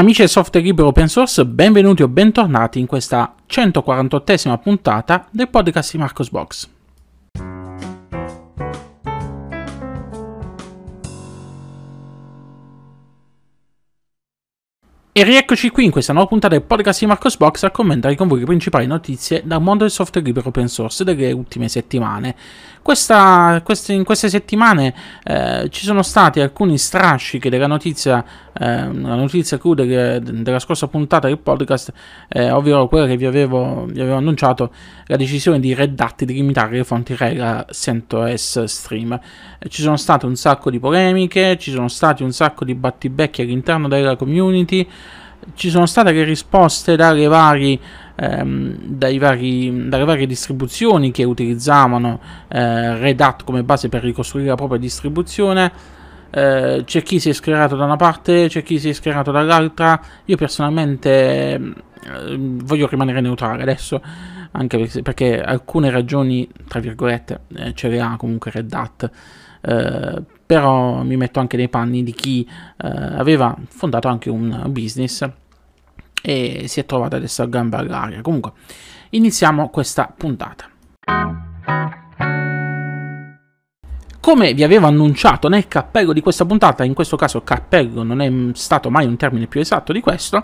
Amici del software libero open source, benvenuti o bentornati in questa 148esima puntata del podcast di Marcos Box. E rieccoci qui in questa nuova puntata del podcast di Marcosbox a commentare con voi le principali notizie dal mondo del software libero open source delle ultime settimane. Questa, queste, in queste settimane eh, ci sono stati alcuni strascichi della notizia, eh, la notizia clou delle, della scorsa puntata del podcast, eh, ovvero quella che vi avevo, vi avevo, annunciato, la decisione di Red Hat di limitare le fonti Rega CentOS Stream. Eh, ci sono state un sacco di polemiche, ci sono stati un sacco di battibecchi all'interno della community ci sono state le risposte dalle varie, ehm, vari, dalle varie distribuzioni che utilizzavano eh, Red Hat come base per ricostruire la propria distribuzione. Eh, c'è chi si è schierato da una parte, c'è chi si è schierato dall'altra. Io personalmente eh, voglio rimanere neutrale adesso, anche perché alcune ragioni, tra virgolette, eh, ce le ha comunque Red Hat eh, però mi metto anche nei panni di chi eh, aveva fondato anche un business e si è trovato adesso a gamba all'aria. Comunque, iniziamo questa puntata. Come vi avevo annunciato nel cappello di questa puntata, in questo caso cappello non è stato mai un termine più esatto di questo,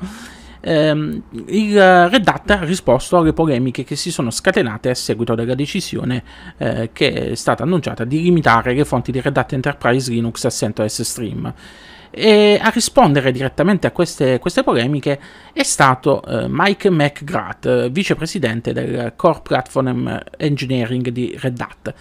ehm, il eh, Red Hat ha risposto alle polemiche che si sono scatenate a seguito della decisione eh, che è stata annunciata di limitare le fonti di Red Hat Enterprise Linux a CentOS Stream. E a rispondere direttamente a queste, queste polemiche è stato eh, Mike McGrath, vicepresidente del Core Platform Engineering di Red Hat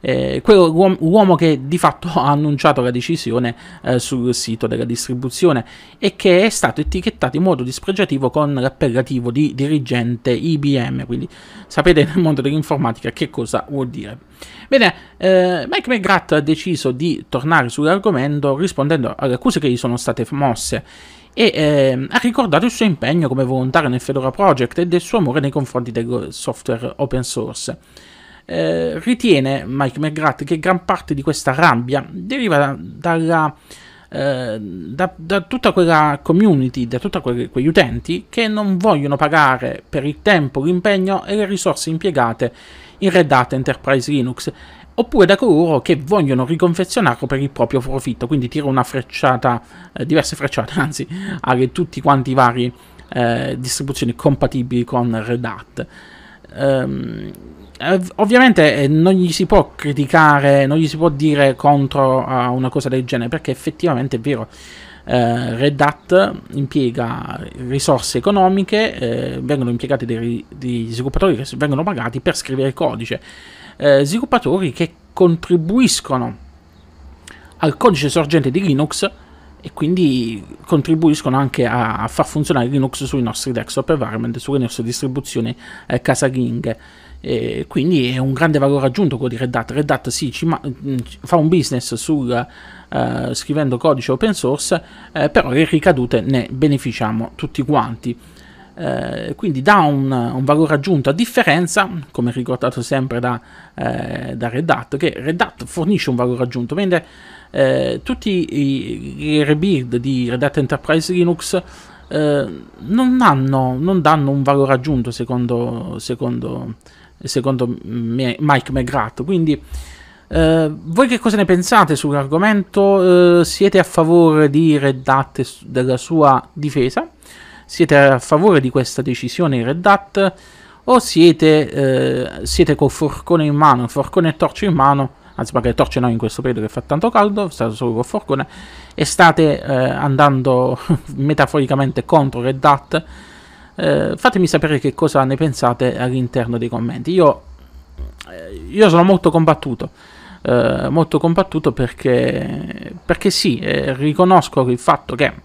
eh, quell'uomo uom- che di fatto ha annunciato la decisione eh, sul sito della distribuzione e che è stato etichettato in modo dispregiativo con l'appellativo di dirigente IBM, quindi sapete nel mondo dell'informatica che cosa vuol dire. Bene, eh, Mike McGrath ha deciso di tornare sull'argomento rispondendo alle accuse che gli sono state mosse e eh, ha ricordato il suo impegno come volontario nel Fedora Project e del suo amore nei confronti del software open source. Eh, ritiene Mike McGrath che gran parte di questa rabbia deriva da, dalla, eh, da, da tutta quella community, da tutti que- quegli utenti che non vogliono pagare per il tempo, l'impegno e le risorse impiegate in Red Hat Enterprise Linux oppure da coloro che vogliono riconfezionarlo per il proprio profitto. Quindi tira una frecciata, eh, diverse frecciate, anzi, a tutti quanti i vari eh, distribuzioni compatibili con Red Hat. Um, ovviamente eh, non gli si può criticare, non gli si può dire contro a una cosa del genere, perché effettivamente è vero. Eh, Red Hat impiega risorse economiche, eh, vengono impiegati dei, dei, sviluppatori che vengono pagati per scrivere codice, eh, sviluppatori che contribuiscono al codice sorgente di Linux e quindi contribuiscono anche a, far funzionare Linux sui nostri desktop environment, sulle nostre distribuzioni eh, casalinghe. E quindi è un grande valore aggiunto quello di Red Hat. Red Hat sì, ma- mm, fa un business sul, eh, scrivendo codice open source, eh, però le ricadute ne beneficiamo tutti quanti eh, quindi dà un, un, valore aggiunto a differenza, come ricordato sempre da, eh, da Red Hat, che Red Hat fornisce un valore aggiunto, mentre eh, tutti i, i rebuild di Red Hat Enterprise Linux eh, non, hanno, non, danno un valore aggiunto secondo, secondo, secondo me, Mike McGrath, quindi... Uh, voi che cosa ne pensate sull'argomento? Uh, siete a favore di Red Hat e della sua difesa? Siete a favore di questa decisione Red Hat o siete, eh, siete col forcone in mano, forcone e torcia in mano, anzi magari torce no in questo periodo che fa tanto caldo, state solo col forcone e state eh, andando metaforicamente contro Red Hat. Eh, fatemi sapere che cosa ne pensate all'interno dei commenti. Io, eh, io sono molto combattuto. Eh, molto combattuto perché, perché sì, eh, riconosco il fatto che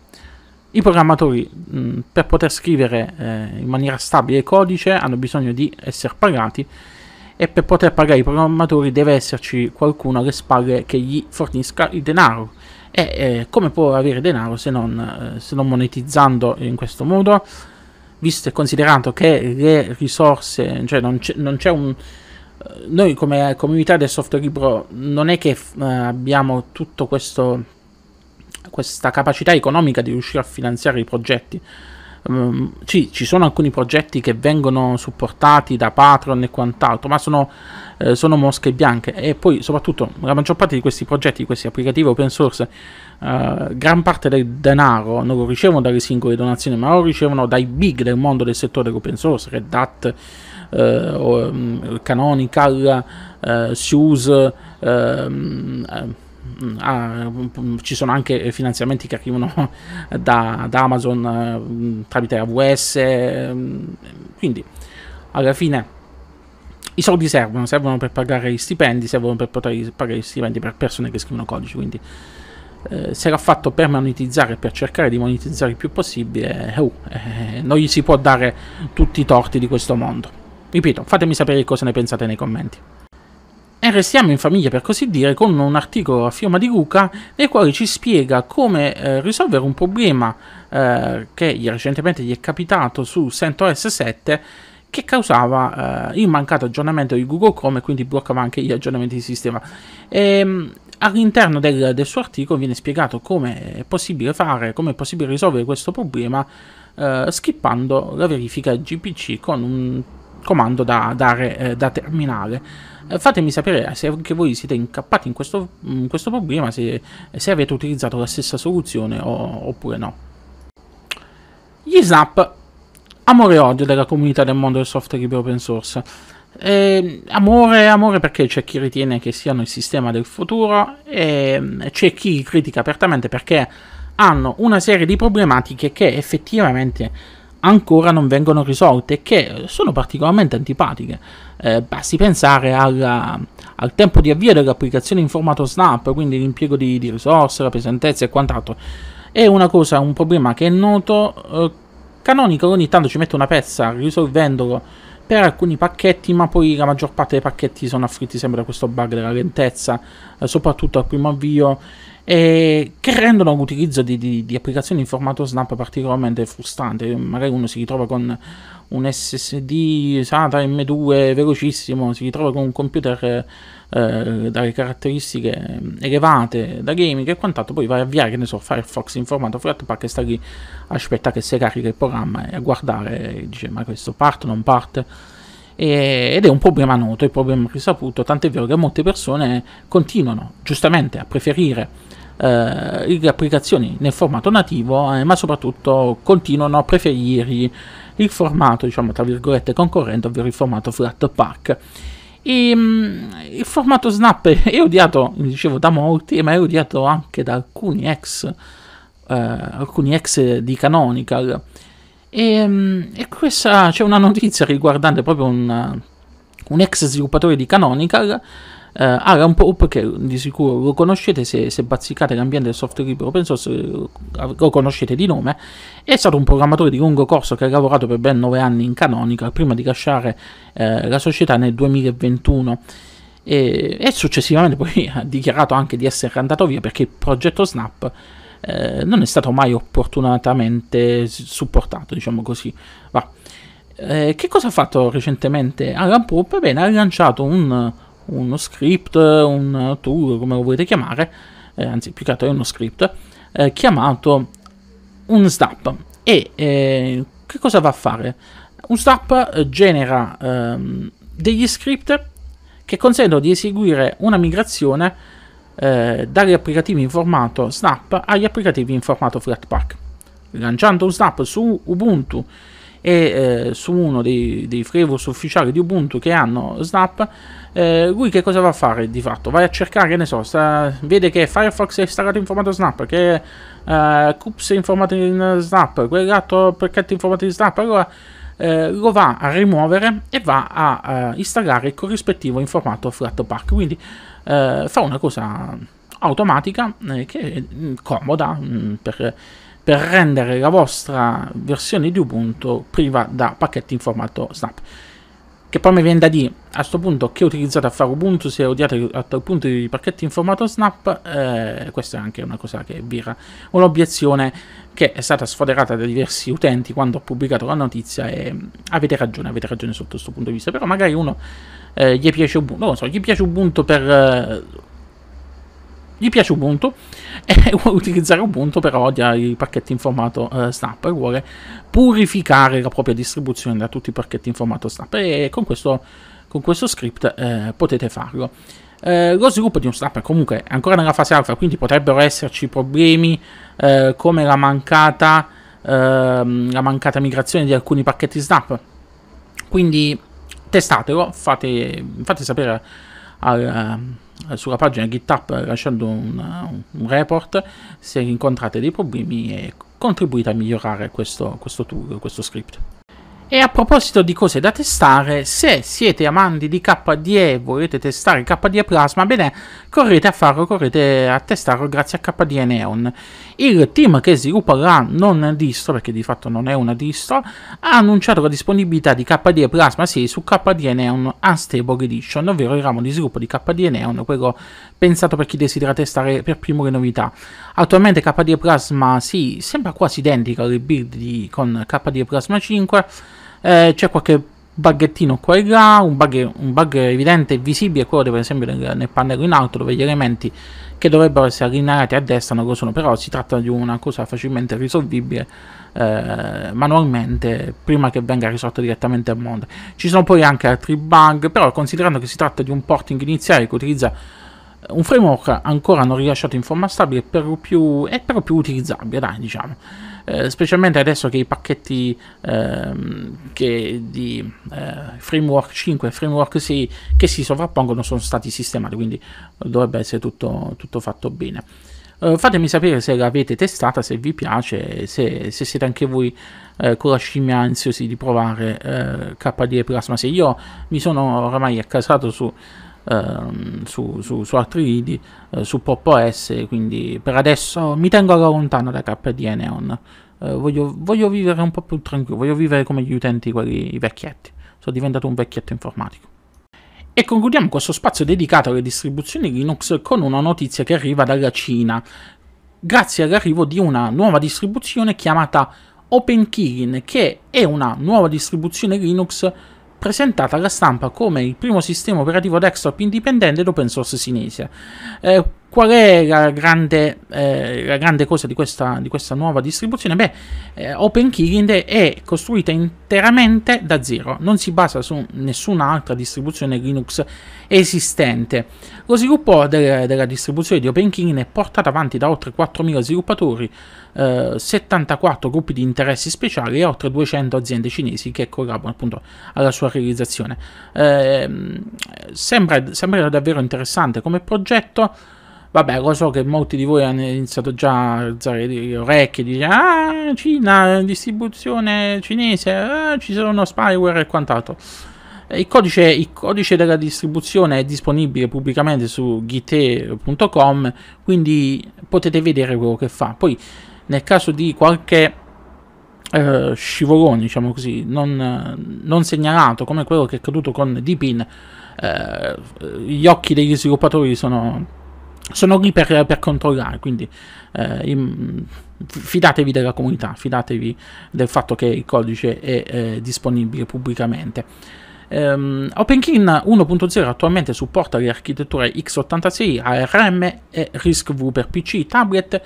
i programmatori mh, mm, per poter scrivere eh, in maniera stabile il codice hanno bisogno di essere pagati e per poter pagare i programmatori deve esserci qualcuno alle spalle che gli fornisca il denaro. E eh, come può avere denaro se non, eh, se non monetizzando in questo modo? Visto e considerato che le risorse, cioè non c'è, non c'è un, eh, noi come comunità del software libro non è che eh, abbiamo tutto questo questa capacità economica di riuscire a finanziare i progetti. Um, sì, ci sono alcuni progetti che vengono supportati da Patreon e quant'altro, ma sono, eh, sono, mosche bianche e poi soprattutto la maggior parte di questi progetti, di questi applicativi open source, eh, gran parte del denaro non lo ricevono dalle singole donazioni, ma lo ricevono dai big del mondo del settore dell'open source, Red Hat, eh, mm, Canonical, eh, SUSE, ehm, ah, ci sono anche finanziamenti che arrivano da, da Amazon eh, tramite AWS, ehm, quindi alla fine i soldi servono, servono per pagare gli stipendi, servono per poter pagare gli stipendi per persone che scrivono codici, quindi eh, se l'ha fatto per monetizzare, per cercare di monetizzare il più possibile, eh, oh, eh, non gli si può dare tutti i torti di questo mondo. Ripeto, fatemi sapere cosa ne pensate nei commenti restiamo in famiglia per così dire con un articolo a firma di Luca nel quale ci spiega come eh, risolvere un problema eh, che recentemente gli è capitato su CentOS 7 che causava eh, il mancato aggiornamento di Google Chrome e quindi bloccava anche gli aggiornamenti di sistema. E, ehm, all'interno del, del, suo articolo viene spiegato come è possibile fare, come è possibile risolvere questo problema eh, skippando la verifica GPC con un comando da dare eh, da terminale. Eh, fatemi sapere eh, se anche voi siete incappati in questo, in questo problema, se, se, avete utilizzato la stessa soluzione o, oppure no. Gli snap, amore e odio della comunità del mondo del software libero open source. Eh, amore, amore perché c'è chi ritiene che siano il sistema del futuro e mm, c'è chi critica apertamente perché hanno una serie di problematiche che effettivamente ancora non vengono risolte e che sono particolarmente antipatiche. Eh, basti pensare alla, al tempo di avvio dell'applicazione in formato snap, quindi l'impiego di, di risorse, la pesantezza e quant'altro. È una cosa, un problema che è noto. Eh, Canonico ogni tanto ci mette una pezza risolvendolo per alcuni pacchetti, ma poi la maggior parte dei pacchetti sono afflitti sempre da questo bug della lentezza, eh, soprattutto al primo avvio eh, che rendono l'utilizzo di, di, di, applicazioni in formato Snap particolarmente frustrante. Magari uno si ritrova con un SSD SATA M2 velocissimo, si ritrova con un computer eh, dalle caratteristiche elevate da gaming e quant'altro, poi vai a avviare, che ne so, Firefox in formato Flatpak e sta lì, aspetta che si carica il programma e a guardare, dice ma questo parte, o non parte ed è un problema noto, è un problema risaputo, tant'è vero che molte persone continuano giustamente a preferire eh, applicazioni nel formato nativo, eh, ma soprattutto continuano a preferire il formato, diciamo, tra virgolette, concorrente, ovvero il formato Flatpak. E, mh, mm, il formato Snap è odiato, dicevo, da molti, ma è odiato anche da alcuni ex, eh, alcuni ex di Canonical. E, mh, mm, e questa c'è una notizia riguardante proprio un, un ex sviluppatore di Canonical eh, uh, Aram Pope, che di sicuro lo conoscete se, se bazzicate l'ambiente del software libero open source, eh, lo conoscete di nome, è stato un programmatore di lungo corso che ha lavorato per ben 9 anni in Canonical prima di lasciare uh, la società nel 2021. E, e, successivamente poi ha dichiarato anche di essere andato via perché il progetto Snap eh, non è stato mai opportunatamente supportato, diciamo così. Eh, che cosa ha fatto recentemente Alan Poop? Bene, ha lanciato un uno script, un tool, come lo volete chiamare, eh, anzi più che altro è uno script, eh, chiamato un snap. E eh, che cosa va a fare? Un snap eh, genera ehm, degli script che consentono di eseguire una migrazione eh, dagli applicativi in formato snap agli applicativi in formato Flatpak. Lanciando un snap su Ubuntu e eh, su uno dei, dei framework ufficiali di Ubuntu che hanno Snap, eh, lui che cosa va a fare di fatto? Vai a cercare, ne so, sta, vede che Firefox è installato in formato Snap, che eh, Cups è informato in Snap, quell'altro pacchetto è informato in Snap, allora eh, lo va a rimuovere e va a eh, installare il corrispettivo in formato Flatpak, quindi eh, fa una cosa automatica eh, che è mm, comoda mh, mm, per per rendere la vostra versione di Ubuntu priva da pacchetti in formato snap. Che poi mi viene da dire a questo punto che utilizzate a fare Ubuntu se odiate a tal punto i pacchetti in formato snap, eh, questa è anche una cosa che vira un'obiezione che è stata sfoderata da diversi utenti quando ho pubblicato la notizia e mm, avete ragione, avete ragione sotto questo punto di vista, però magari uno eh, gli piace Ubuntu, non lo so, gli piace Ubuntu per... Eh, gli piace Ubuntu e vuole utilizzare Ubuntu, però odia i pacchetti in formato eh, Snap e vuole purificare la propria distribuzione da tutti i pacchetti in formato Snap. E con questo, con questo script eh, potete farlo. Eh, lo sviluppo di un snapper comunque è ancora nella fase alfa, quindi potrebbero esserci problemi eh, come la mancata, ehm, la mancata migrazione di alcuni pacchetti snap. Quindi testatelo, fate, fate sapere al, eh, sulla pagina GitHub eh, lasciando una, eh, un report se incontrate dei problemi e contribuite a migliorare questo, questo tool, questo script. E a proposito di cose da testare, se siete amanti di KDE e volete testare KDE Plasma, bene, correte a farlo, correte a testarlo grazie a KDE Neon. Il team che sviluppa la non distro, perché di fatto non è una distro, ha annunciato la disponibilità di KDE Plasma 6 su KDE Neon Unstable Edition, ovvero il ramo di sviluppo di KDE Neon, quello pensato per chi desidera testare per primo le novità. Attualmente KDE Plasma 6 sembra quasi identico alle build di, con KDE Plasma 5, eh, c'è qualche buggettino qua e là, un bug, un bug evidente e visibile è quello di, per esempio nel, nel pannello in alto dove gli elementi che dovrebbero essere allineati a destra non lo sono, però si tratta di una cosa facilmente risolvibile eh, manualmente prima che venga risolto direttamente a monte. Ci sono poi anche altri bug, però considerando che si tratta di un porting iniziale che utilizza eh, un framework ancora non rilasciato in forma stabile, per lo più, è per lo più utilizzabile, dai diciamo. Eh, specialmente adesso che i pacchetti ehm, che di eh, framework 5 e framework 6 che si sovrappongono sono stati sistemati, quindi dovrebbe essere tutto, tutto fatto bene. Uh, fatemi sapere se l'avete testata, se vi piace, se, se siete anche voi eh, con la scimmia ansiosi di provare eh, KDE Plasma 6. Io mi sono oramai accasato su Ehm, su, su, su, altri lidi, eh, su Poppo S, quindi per adesso mi tengo lontano da KDE Neon. Eh, voglio, voglio, vivere un po' più tranquillo, voglio vivere come gli utenti, quelli vecchietti. Sono diventato un vecchietto informatico. E concludiamo questo spazio dedicato alle distribuzioni Linux con una notizia che arriva dalla Cina, grazie all'arrivo di una nuova distribuzione chiamata OpenKeylin, che è una nuova distribuzione Linux presentata alla stampa come il primo sistema operativo desktop indipendente ed open source cinese. Eh, Qual è la grande, eh, la grande cosa di questa, di questa, nuova distribuzione? Beh, eh, Open è costruita interamente da zero, non si basa su nessun'altra distribuzione Linux esistente. Lo sviluppo del, della distribuzione di Open è portato avanti da oltre 4.000 sviluppatori, eh, 74 gruppi di interessi speciali e oltre 200 aziende cinesi che collaborano appunto alla sua realizzazione. Ehm, sembra, sembra davvero interessante come progetto. Vabbè, lo so che molti di voi hanno iniziato già a alzare le orecchie, dire ah, Cina, distribuzione cinese, ah, ci sono spyware e quant'altro. Il codice, il codice, della distribuzione è disponibile pubblicamente su gite.com, quindi potete vedere quello che fa. Poi, nel caso di qualche eh, scivolone, diciamo così, non, non, segnalato, come quello che è accaduto con Deepin, eh, gli occhi degli sviluppatori sono sono lì per, per controllare, quindi eh, fidatevi della comunità, fidatevi del fatto che il codice è eh, disponibile pubblicamente. Um, OpenKin 1.0 attualmente supporta le architetture x86, ARM e RISC-V per PC, tablet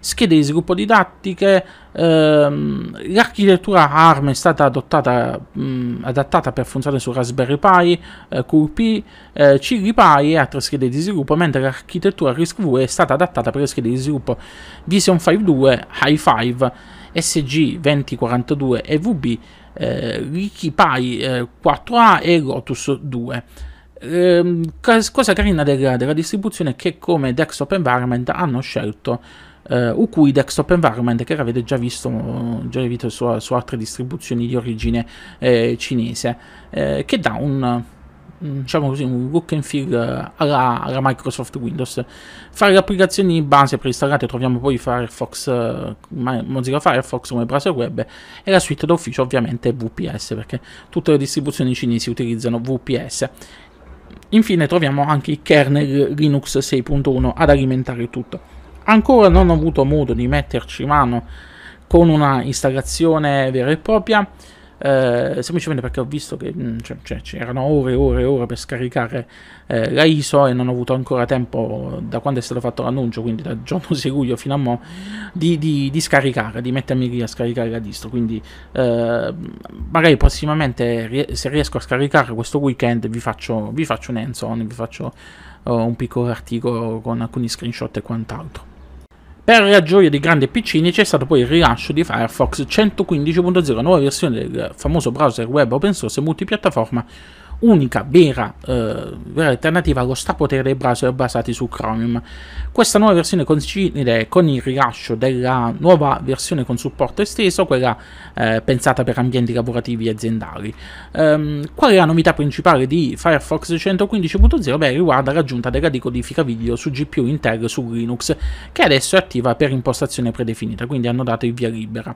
schede di sviluppo didattiche, ehm, l'architettura ARM è stata adottata, mh, adattata per funzionare su Raspberry Pi, eh, QP, eh, Chili Pi e altre schede di sviluppo, mentre l'architettura RISC-V è stata adattata per le schede di sviluppo Vision 52, Hi5, SG2042 EVB, eh, Riki Pi eh, 4A e Lotus 2. Eh, cosa carina della, della distribuzione è che come desktop environment hanno scelto eh, u cui desktop environment che avete già visto, già visto su, su, altre distribuzioni di origine eh, cinese, eh, che dà un diciamo così, un look and feel alla, alla, Microsoft Windows. Fare le applicazioni base preinstallate troviamo poi Firefox, eh, Mozilla Firefox come browser web e la suite d'ufficio ovviamente VPS perché tutte le distribuzioni cinesi utilizzano VPS. Infine troviamo anche il kernel Linux 6.1 ad alimentare tutto. Ancora non ho avuto modo di metterci mano con una installazione vera e propria, eh, semplicemente perché ho visto che mm, cioè, cioè, c'erano ore e ore e ore per scaricare eh, la ISO e non ho avuto ancora tempo da quando è stato fatto l'annuncio, quindi dal giorno 6 luglio fino a mo, di, di, di scaricare, di mettermi lì a scaricare la distro. Quindi eh, magari prossimamente se riesco a scaricare questo weekend vi faccio, vi faccio un hands-on, vi faccio oh, un piccolo articolo con alcuni screenshot e quant'altro. Per la gioia di grandi e piccini c'è stato poi il rilascio di Firefox 115.0, nuova versione del famoso browser web open source e multipiattaforma unica vera, eh, vera alternativa allo strapotere dei browser basati su Chromium. Questa nuova versione coincide con il rilascio della nuova versione con supporto esteso, quella eh, pensata per ambienti lavorativi e aziendali. Ehm, qual è la novità principale di Firefox 115.0? Beh, riguarda l'aggiunta della decodifica video su GPU Intel su Linux, che adesso è attiva per impostazione predefinita, quindi hanno dato il via libera.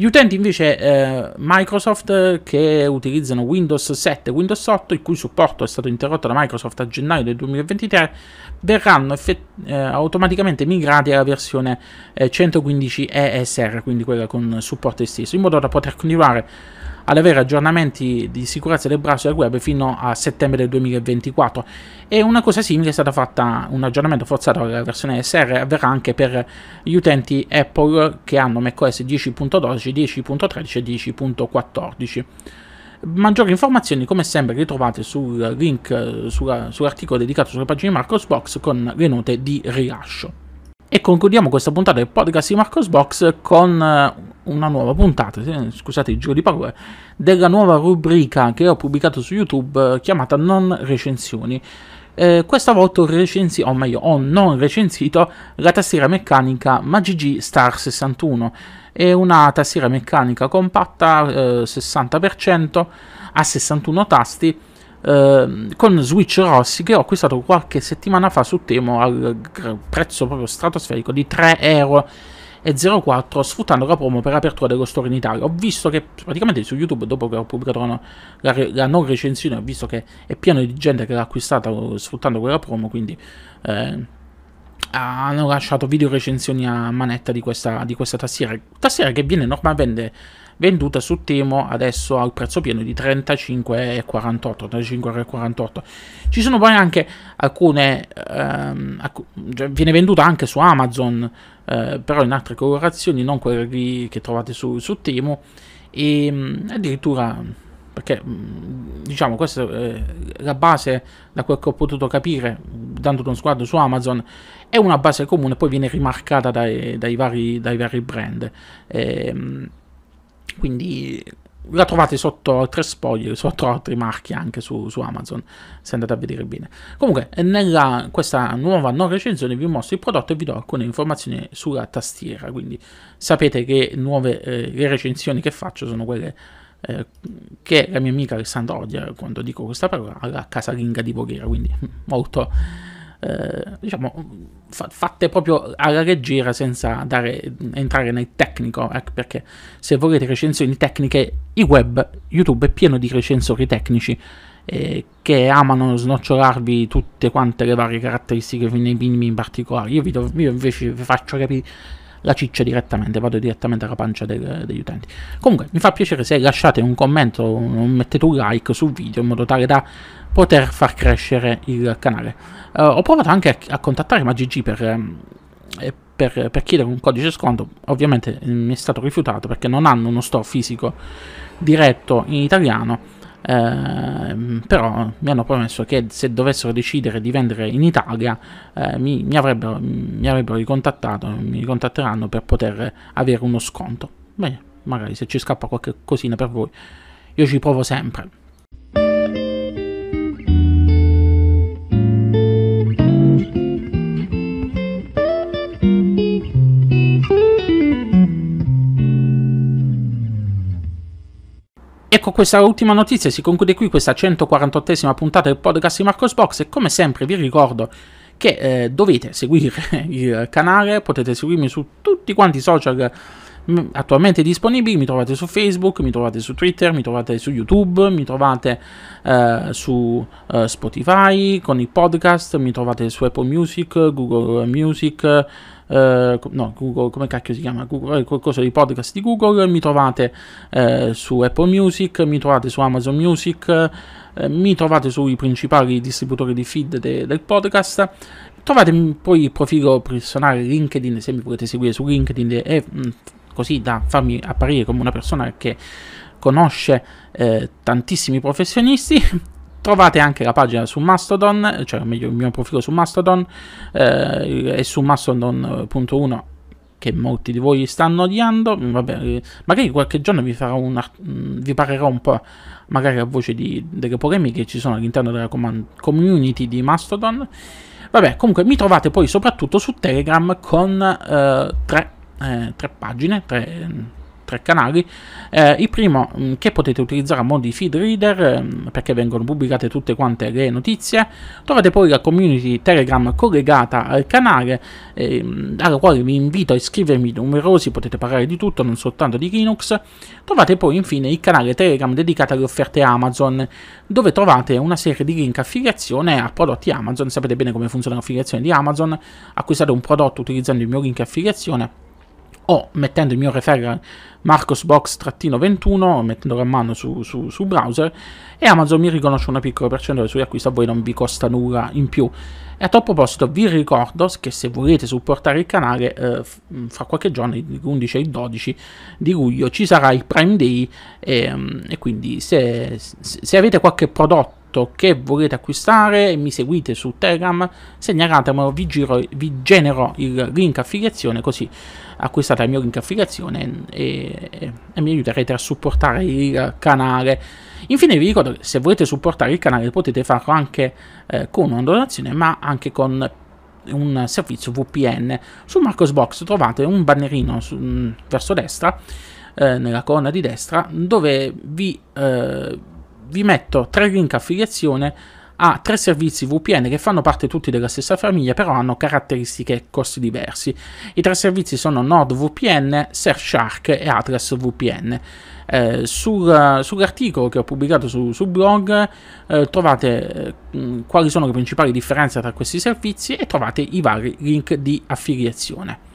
Gli utenti invece eh, Microsoft che utilizzano Windows 7 e Windows 8, il cui supporto è stato interrotto da Microsoft a gennaio del 2023, verranno effett- eh, automaticamente migrati alla versione eh, 115 ESR, quindi quella con supporto esteso, in modo da poter continuare ad avere aggiornamenti di sicurezza del browser web fino a settembre del 2024 e una cosa simile è stata fatta, un aggiornamento forzato alla versione SR avverrà anche per gli utenti Apple che hanno macOS 10.12, 10.13 e 10.14. Maggiori informazioni come sempre le trovate sul link eh, sulla, sull'articolo dedicato sulla pagina di Marcosbox con le note di rilascio. E concludiamo questa puntata del podcast di Marcos Box con eh, una nuova puntata, scusate il giro di parole, della nuova rubrica che ho pubblicato su YouTube eh, chiamata Non recensioni. Eh, questa volta ho recensito, o meglio, ho non recensito la tastiera meccanica Magigi Star 61. È una tastiera meccanica compatta eh, 60% a 61 tasti Ehm, con Switch rossi che ho acquistato qualche settimana fa su Temo al prezzo proprio stratosferico di 3 euro e 04 sfruttando la promo per l'apertura dello store in Italia. Ho visto che praticamente su YouTube, dopo che ho pubblicato la, la, non recensione, ho visto che è pieno di gente che l'ha acquistata oh, sfruttando quella promo, quindi eh, hanno lasciato video recensioni a manetta di questa, di questa tastiera. Tastiera che viene normalmente venduta su Temo adesso al prezzo pieno di 35,48 35,48 ci sono poi anche alcune ehm, alc cioè, viene venduta anche su Amazon eh, però in altre colorazioni non quelle che trovate su, su Temo e ehm, mh, addirittura perché mm, diciamo questa è eh, la base da quel che ho potuto capire dando uno sguardo su Amazon è una base comune poi viene rimarcata dai, dai, vari, dai vari, brand e, ehm, quindi la trovate sotto altre spoglie, sotto altri marchi anche su, su, Amazon, se andate a vedere bene. Comunque, nella questa nuova non recensione vi mostro il prodotto e vi do alcune informazioni sulla tastiera, quindi sapete che nuove, eh, le recensioni che faccio sono quelle eh, che la mia amica Alessandra odia quando dico questa parola, alla casalinga di Voghera, quindi molto eh, diciamo, fa- fatte proprio alla leggera senza dare, entrare nel tecnico, ecco, perché se volete recensioni tecniche, il web, YouTube è pieno di recensori tecnici eh, che amano snocciolarvi tutte quante le varie caratteristiche nei minimi in particolare. Io, vi do, io invece vi faccio capire la ciccia direttamente, vado direttamente alla pancia del, degli utenti. Comunque, mi fa piacere se lasciate un commento, mettete un like sul video in modo tale da poter far crescere il canale. Uh, ho provato anche a, a contattare MagiG per, ehm, eh, per, per, chiedere un codice sconto, ovviamente mm, mi è stato rifiutato perché non hanno uno store fisico diretto in italiano. Eh, però mi hanno promesso che se dovessero decidere di vendere in Italia eh, mi, mi, avrebbero, mi avrebbero ricontattato, mi ricontatteranno per poter avere uno sconto. Beh, magari se ci scappa qualche cosina per voi, io ci provo sempre. con ecco questa ultima notizia si conclude qui questa 148esima puntata del podcast di Marcos Box e come sempre vi ricordo che eh, dovete seguire il canale, potete seguirmi su tutti quanti i social mm, attualmente disponibili, mi trovate su Facebook, mi trovate su Twitter, mi trovate su YouTube, mi trovate eh, su eh, Spotify con i podcast, mi trovate su Apple Music, Google Music eh, no, Google, come cacchio si chiama? Google, eh, qualcosa di podcast di Google, mi trovate eh, su Apple Music, mi trovate su Amazon Music, eh, mi trovate sui principali distributori di feed de- del podcast. Trovate mm, poi il profilo personale LinkedIn, se mi volete seguire su LinkedIn, è mm, così da farmi apparire come una persona che conosce eh, tantissimi professionisti. Trovate anche la pagina su Mastodon, cioè meglio il mio profilo su Mastodon eh, e su mastodon.1 che molti di voi stanno odiando. Mm, vabbè, eh, magari qualche giorno vi, farò una, mm, vi parlerò un po', magari a voce di, delle polemiche che ci sono all'interno della community di Mastodon. Vabbè, comunque mi trovate poi soprattutto su Telegram con eh, tre, eh, tre, pagine, tre, mm, tre canali. Eh, il primo mm, che potete utilizzare a modo di feed reader ehm, perché vengono pubblicate tutte quante le notizie. Trovate poi la community Telegram collegata al canale ehm, alla quale vi invito a iscrivervi numerosi, potete parlare di tutto, non soltanto di Linux. Trovate poi infine il canale Telegram dedicato alle offerte Amazon dove trovate una serie di link affiliazione a prodotti Amazon. Sapete bene come funziona l'affiliazione di Amazon, acquistate un prodotto utilizzando il mio link affiliazione o mettendo il mio referral eh, marcosbox-21, mettendolo a mano su, su, su, browser, e Amazon mi riconosce una piccola percentuale acquisti, a voi non vi costa nulla in più. E a tal proposito vi ricordo che se volete supportare il canale, eh, mm, fra qualche giorno, l'11 e il 12 di luglio, ci sarà il Prime Day, e, ehm, e quindi se, se avete qualche prodotto, prodotto che volete acquistare e mi seguite su Telegram, segnalatemelo, vi, giro, vi genero il link affiliazione così acquistate il mio link affiliazione e, e, e mi aiuterete a supportare il canale. Infine vi ricordo che se volete supportare il canale potete farlo anche eh, con una donazione ma anche con un servizio VPN. Su Marcosbox trovate un bannerino su, mm, verso destra, eh, nella colonna di destra, dove vi... Eh, vi metto tre link affiliazione a tre servizi VPN che fanno parte tutti della stessa famiglia, però hanno caratteristiche e costi diversi. I tre servizi sono NordVPN, Surfshark e Atlas VPN. Eh, sul, sull'articolo che ho pubblicato sul su blog eh, trovate eh, quali sono le principali differenze tra questi servizi e trovate i vari link di affiliazione.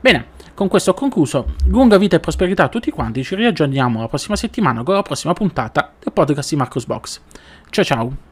Bene, con questo ho concluso. Lunga vita e prosperità a tutti quanti. Ci riaggiorniamo la prossima settimana con la prossima puntata del podcast di Marcos Box. Ciao ciao!